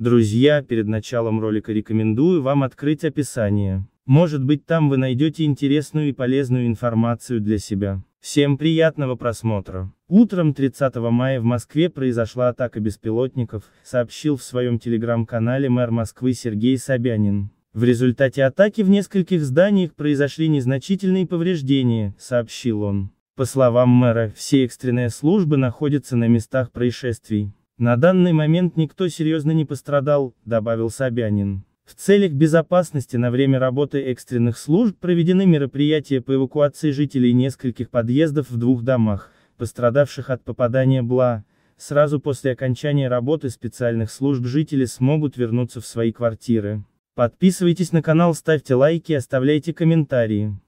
Друзья, перед началом ролика рекомендую вам открыть описание. Может быть там вы найдете интересную и полезную информацию для себя. Всем приятного просмотра. Утром 30 мая в Москве произошла атака беспилотников, сообщил в своем телеграм-канале мэр Москвы Сергей Собянин. В результате атаки в нескольких зданиях произошли незначительные повреждения, сообщил он. По словам мэра, все экстренные службы находятся на местах происшествий. На данный момент никто серьезно не пострадал, добавил Собянин. В целях безопасности на время работы экстренных служб проведены мероприятия по эвакуации жителей нескольких подъездов в двух домах, пострадавших от попадания БЛА. Сразу после окончания работы специальных служб жители смогут вернуться в свои квартиры. Подписывайтесь на канал, ставьте лайки оставляйте комментарии.